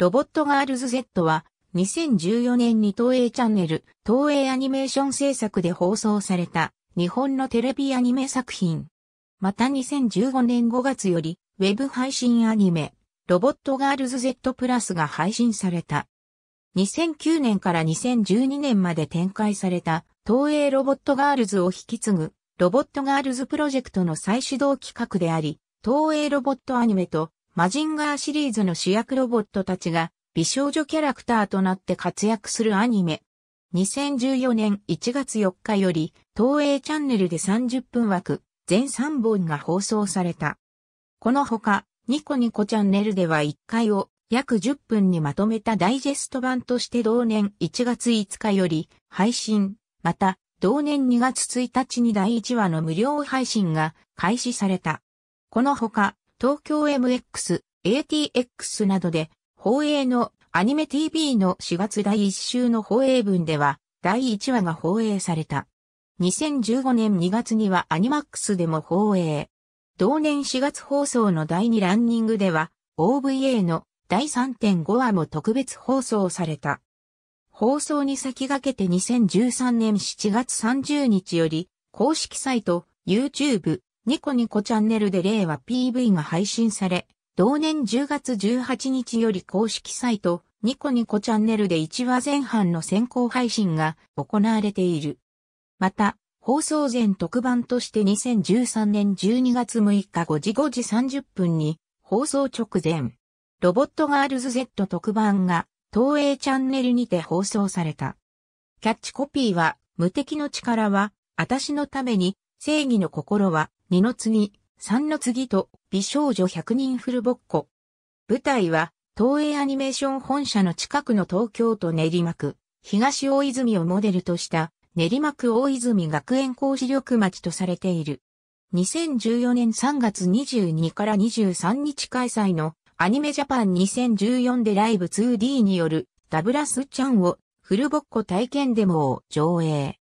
ロボットガールズ Z は2014年に東映チャンネル、東映アニメーション制作で放送された日本のテレビアニメ作品。また2015年5月より、ウェブ配信アニメ、ロボットガールズ Z プラスが配信された。2009年から2012年まで展開された、東映ロボットガールズを引き継ぐ、ロボットガールズプロジェクトの再始動企画であり、東映ロボットアニメとマジンガーシリーズの主役ロボットたちが美少女キャラクターとなって活躍するアニメ。2014年1月4日より東映チャンネルで30分枠全3本が放送された。このほかニコニコチャンネルでは1回を約10分にまとめたダイジェスト版として同年1月5日より配信、また同年2月1日に第1話の無料配信が開始された。このほか東京 MX、ATX などで、放映のアニメ TV の4月第1週の放映分では、第1話が放映された。2015年2月にはアニマックスでも放映。同年4月放送の第2ランニングでは、OVA の第3.5話も特別放送された。放送に先駆けて2013年7月30日より、公式サイト、YouTube、ニコニコチャンネルで令和 PV が配信され、同年10月18日より公式サイト、ニコニコチャンネルで1話前半の先行配信が行われている。また、放送前特番として2013年12月6日5時5時30分に放送直前、ロボットガールズ Z 特番が東映チャンネルにて放送された。キャッチコピーは無敵の力は私のために正義の心は、二の次、三の次と、美少女百人フルボッコ。舞台は、東映アニメーション本社の近くの東京都練馬区、東大泉をモデルとした、練馬区大泉学園講視力町とされている。2014年3月22から23日開催のアニメジャパン2014でライブ 2D によるダブラスちゃんをフルボッコ体験デモを上映。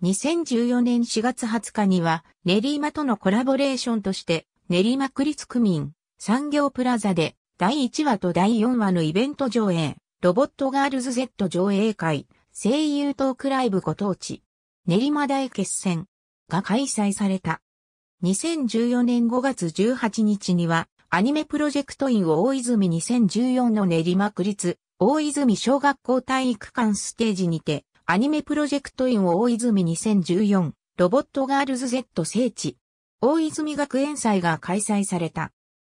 2014年4月20日には、練馬とのコラボレーションとして、練馬区立区民産業プラザで、第1話と第4話のイベント上映、ロボットガールズ Z 上映会、声優トークライブご当地、練馬大決戦が開催された。2014年5月18日には、アニメプロジェクトイン大泉2014の練馬区立、大泉小学校体育館ステージにて、アニメプロジェクトイン大泉2014、ロボットガールズ Z 聖地。大泉学園祭が開催された。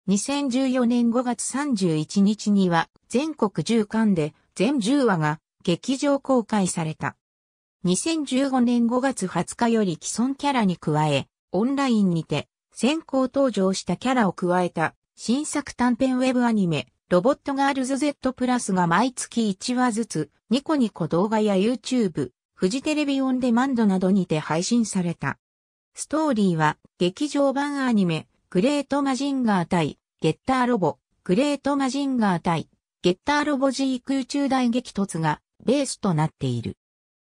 2014年5月31日には全国10巻で全10話が劇場公開された。2015年5月20日より既存キャラに加え、オンラインにて先行登場したキャラを加えた新作短編ウェブアニメロボットガールズ Z プラスが毎月1話ずつ、ニコニコ動画や YouTube、フジテレビオンデマンドなどにて配信された。ストーリーは、劇場版アニメ、グレートマジンガー対、ゲッターロボ、グレートマジンガー対、ゲッターロボ G 空中大激突がベースとなっている。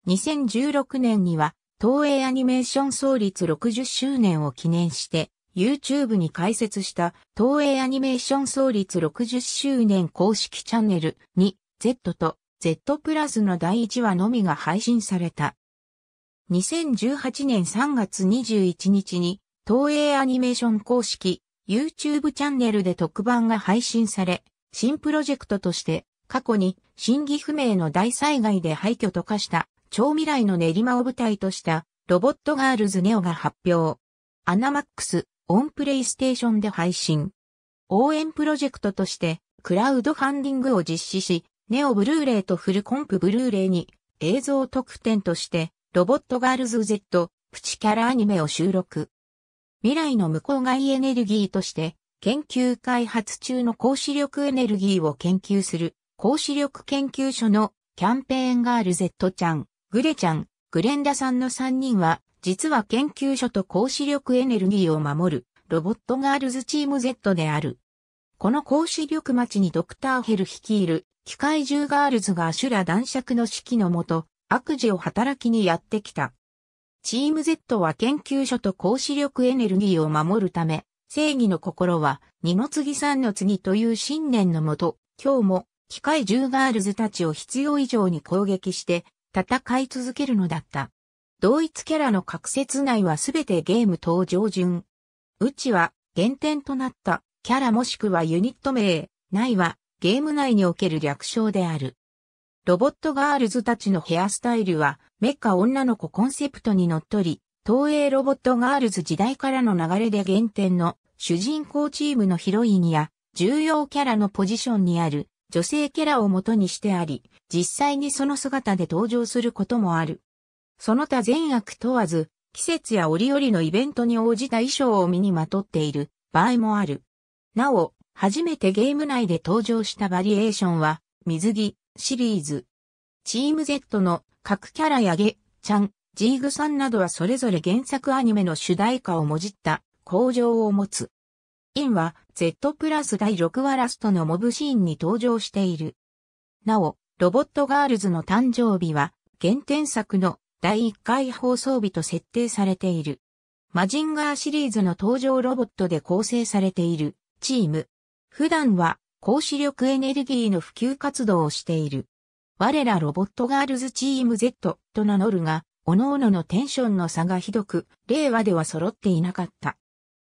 2016年には、東映アニメーション創立60周年を記念して、YouTube に開設した東映アニメーション創立60周年公式チャンネルに z と Z プラスの第1話のみが配信された。2018年3月21日に東映アニメーション公式 YouTube チャンネルで特番が配信され、新プロジェクトとして過去に真偽不明の大災害で廃墟と化した超未来の練馬を舞台としたロボットガールズネオが発表。アナマックス、オンプレイステーションで配信。応援プロジェクトとして、クラウドファンディングを実施し、ネオブルーレイとフルコンプブルーレイに映像特典として、ロボットガールズ Z、プチキャラアニメを収録。未来の無う。外エネルギーとして、研究開発中の講師力エネルギーを研究する、高子力研究所のキャンペーンガール Z ちゃん、グレちゃん、グレンダさんの3人は、実は研究所と高子力エネルギーを守るロボットガールズチーム Z である。この高子力町にドクターヘル率いる機械獣ガールズが修羅男爵の指揮のもと悪事を働きにやってきた。チーム Z は研究所と高子力エネルギーを守るため、正義の心は荷物次さんの次という信念のもと、今日も機械獣ガールズたちを必要以上に攻撃して戦い続けるのだった。同一キャラの各説内はすべてゲーム登場順。うちは原点となったキャラもしくはユニット名、内はゲーム内における略称である。ロボットガールズたちのヘアスタイルはメッカ女の子コンセプトにのっとり、東映ロボットガールズ時代からの流れで原点の主人公チームのヒロインや重要キャラのポジションにある女性キャラを元にしてあり、実際にその姿で登場することもある。その他善悪問わず、季節や折々のイベントに応じた衣装を身にまとっている場合もある。なお、初めてゲーム内で登場したバリエーションは、水着、シリーズ。チーム Z の各キャラやゲ、ちゃん、ジーグさんなどはそれぞれ原作アニメの主題歌をもじった工場を持つ。インは Z プラス第6話ラストのモブシーンに登場している。なお、ロボットガールズの誕生日は、原点作の第1回放送日と設定されている。マジンガーシリーズの登場ロボットで構成されているチーム。普段は高視力エネルギーの普及活動をしている。我らロボットガールズチーム Z と名乗るが、各々のテンションの差がひどく、令和では揃っていなかった。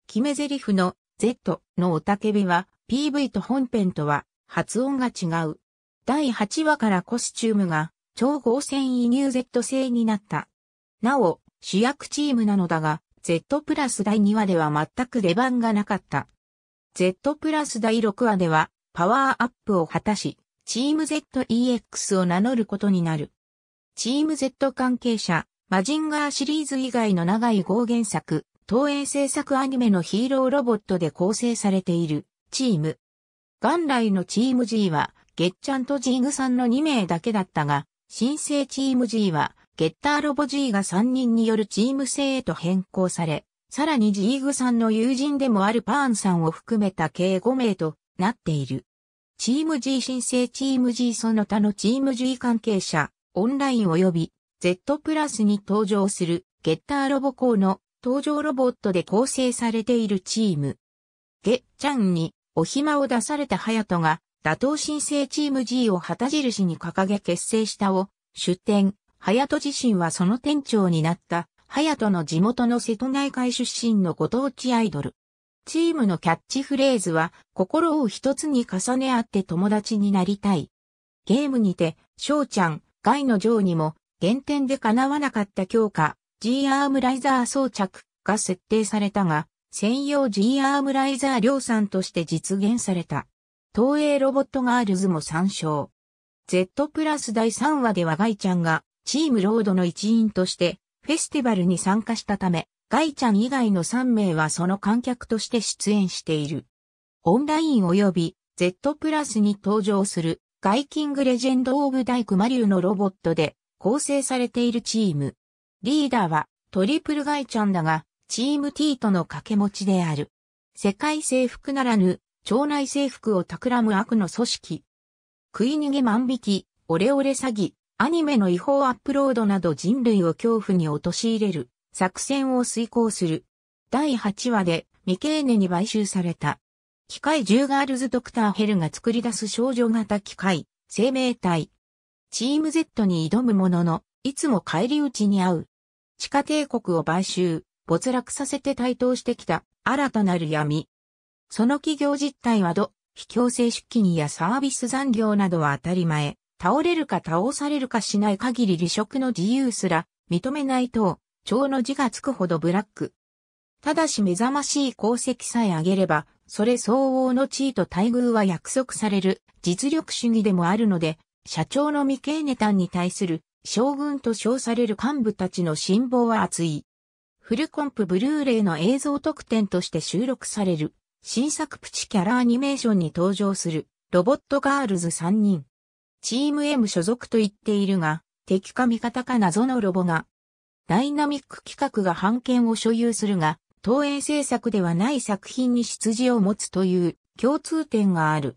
決め台詞の Z のおたけびは PV と本編とは発音が違う。第8話からコスチュームが超合戦輸入 Z 製になった。なお、主役チームなのだが、Z プラス第2話では全く出番がなかった。Z プラス第6話では、パワーアップを果たし、チーム ZEX を名乗ることになる。チーム Z 関係者、マジンガーシリーズ以外の長い合原作、東映制作アニメのヒーローロボットで構成されている、チーム。元来のチーム G は、ゲッチャンとジーグさんの2名だけだったが、新生チーム G は、ゲッターロボ G が3人によるチーム制へと変更され、さらにジーグさんの友人でもあるパーンさんを含めた計5名となっている。チーム G 新生チーム G その他のチーム G 関係者、オンライン及び Z プラスに登場するゲッターロボ校の登場ロボットで構成されているチーム。ゲッチャンにお暇を出されたハヤトが打倒新生チーム G を旗印に掲げ結成したを、出展、隼人自身はその店長になった、隼人の地元の瀬戸内海出身のご当地アイドル。チームのキャッチフレーズは、心を一つに重ね合って友達になりたい。ゲームにて、翔ちゃん、ガイのジョーにも、原点で叶わなかった強化、G アームライザー装着が設定されたが、専用 G アームライザー量産として実現された。東映ロボットガールズも参照。Z プラス第3話ではガイちゃんがチームロードの一員としてフェスティバルに参加したため、ガイちゃん以外の3名はその観客として出演している。オンライン及び Z プラスに登場するガイキングレジェンド・オブ・ダイク・マリューのロボットで構成されているチーム。リーダーはトリプルガイちゃんだが、チーム T との掛け持ちである。世界征服ならぬ町内征服を企む悪の組織。食い逃げ万引き、オレオレ詐欺、アニメの違法アップロードなど人類を恐怖に陥れる作戦を遂行する。第8話で未経年に買収された。機械10ガールズドクターヘルが作り出す少女型機械、生命体。チーム Z に挑むものの、いつも帰り討ちに遭う。地下帝国を買収、没落させて台頭してきた新たなる闇。その企業実態はど、非強制出勤やサービス残業などは当たり前、倒れるか倒されるかしない限り離職の自由すら認めないと、蝶の字がつくほどブラック。ただし目覚ましい功績さえあげれば、それ相応の地位と待遇は約束される実力主義でもあるので、社長の未経ネタに対する将軍と称される幹部たちの辛抱は厚い。フルコンプブルーレイの映像特典として収録される新作プチキャラアニメーションに登場するロボットガールズ3人。チーム M 所属と言っているが、敵か味方か謎のロボが。ダイナミック企画が版権を所有するが、東映制作ではない作品に出自を持つという共通点がある。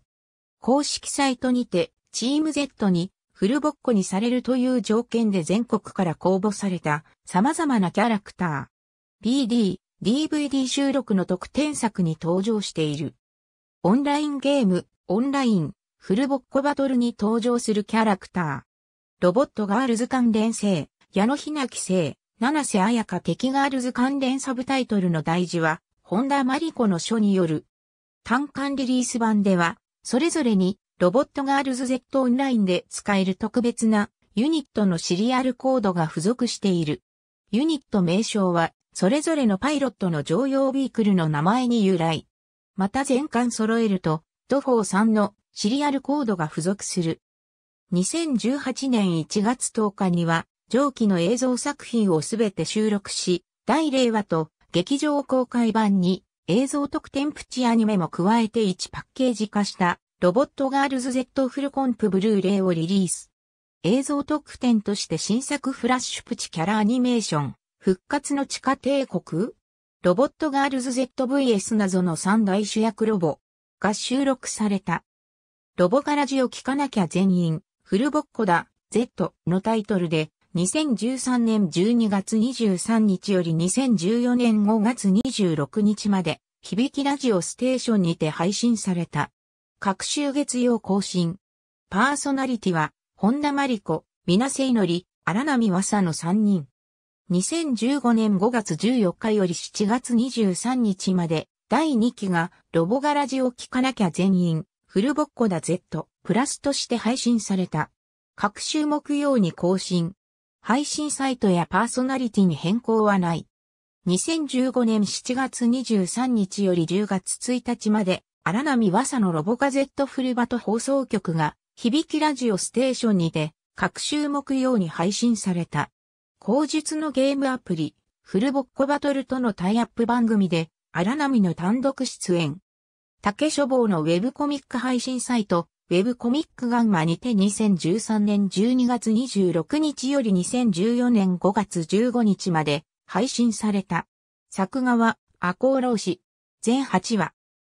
公式サイトにて、チーム Z にフルボッコにされるという条件で全国から公募された様々なキャラクター。BD、DVD 収録の特典作に登場している。オンラインゲーム、オンライン、フルボッコバトルに登場するキャラクター。ロボットガールズ関連性、矢野ひなき性、七瀬彩香敵ガールズ関連サブタイトルの大事は、本田真理子の書による。単館リリース版では、それぞれに、ロボットガールズ Z オンラインで使える特別なユニットのシリアルコードが付属している。ユニット名称はそれぞれのパイロットの乗用ビークルの名前に由来。また全巻揃えると、ドフォー3のシリアルコードが付属する。2018年1月10日には、上記の映像作品をすべて収録し、第0話と劇場公開版に映像特典プチアニメも加えて1パッケージ化したロボットガールズ Z フルコンプブルーレイをリリース。映像特典として新作フラッシュプチキャラアニメーション、復活の地下帝国ロボットガールズ ZVS 謎の三大主役ロボが収録された。ロボガラジを聞かなきゃ全員、フルボッコだ、Z のタイトルで、2013年12月23日より2014年5月26日まで、響きラジオステーションにて配信された。各週月曜更新。パーソナリティは、本田真理子、みなせいのり、荒波和さの3人。2015年5月14日より7月23日まで、第2期が、ロボガラジを聞かなきゃ全員、フルボッコだ Z、プラスとして配信された。各週木曜に更新。配信サイトやパーソナリティに変更はない。2015年7月23日より10月1日まで、荒波和のロボガゼットフルバト放送局が、響きラジオステーションにて、各週木曜に配信された。口述のゲームアプリ、フルボッコバトルとのタイアップ番組で、荒波の単独出演。竹書房のウェブコミック配信サイト、ウェブコミックガンマにて2013年12月26日より2014年5月15日まで配信された。作画は、赤穂ー士。全8話。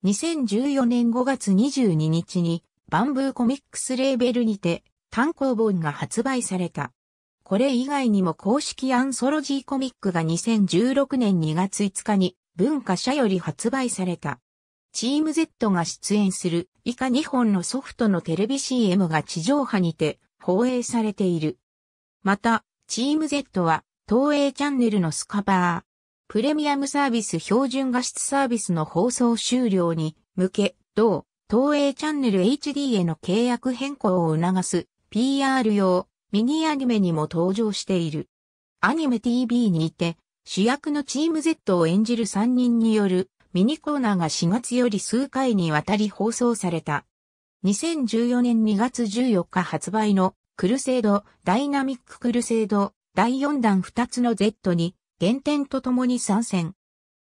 2014年5月22日に、バンブーコミックスレーベルにて、単行本が発売された。これ以外にも公式アンソロジーコミックが2016年2月5日に文化社より発売された。チーム Z が出演する以下2本のソフトのテレビ CM が地上波にて放映されている。また、チーム Z は東映チャンネルのスカバー、プレミアムサービス標準画質サービスの放送終了に向け、同東映チャンネル HD への契約変更を促す PR 用ミニアニメにも登場している。アニメ TV にいて、主役のチーム Z を演じる3人によるミニコーナーが4月より数回にわたり放送された。2014年2月14日発売のクルセイド、ダイナミッククルセイド、第4弾2つの Z に原点とともに参戦。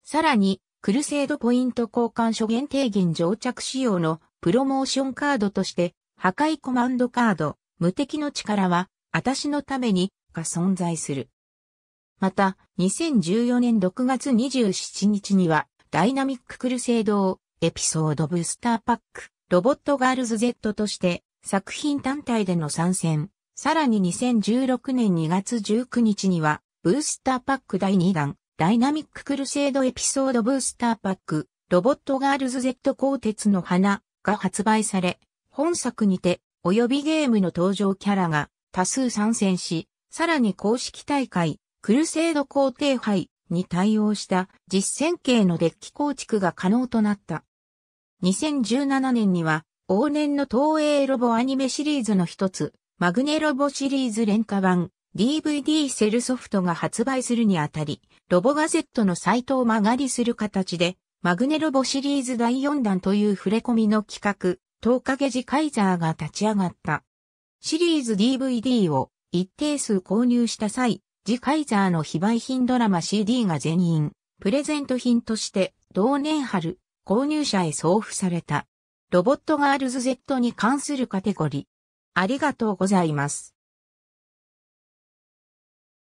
さらに、クルセイドポイント交換所限定限乗着仕様のプロモーションカードとして、破壊コマンドカード、無敵の力は私のためにが存在する。また、2014年6月27日には、ダイナミッククルセイドをエピソードブースターパック、ロボットガールズ Z として作品単体での参戦。さらに2016年2月19日には、ブースターパック第2弾、ダイナミッククルセイドエピソードブースターパック、ロボットガールズ Z 鋼鉄の花が発売され、本作にて、及びゲームの登場キャラが多数参戦し、さらに公式大会、クルセイド皇帝杯に対応した実戦形のデッキ構築が可能となった。2017年には、往年の東映ロボアニメシリーズの一つ、マグネロボシリーズ廉価版 DVD セルソフトが発売するにあたり、ロボガゼットのサイトを曲がりする形で、マグネロボシリーズ第4弾という触れ込みの企画、10日ゲジカイザーが立ち上がった。シリーズ DVD を一定数購入した際、ジ・カイザーの非売品ドラマ CD が全員、プレゼント品として同年春、購入者へ送付された。ロボットガールズ Z に関するカテゴリー。ありがとうございます。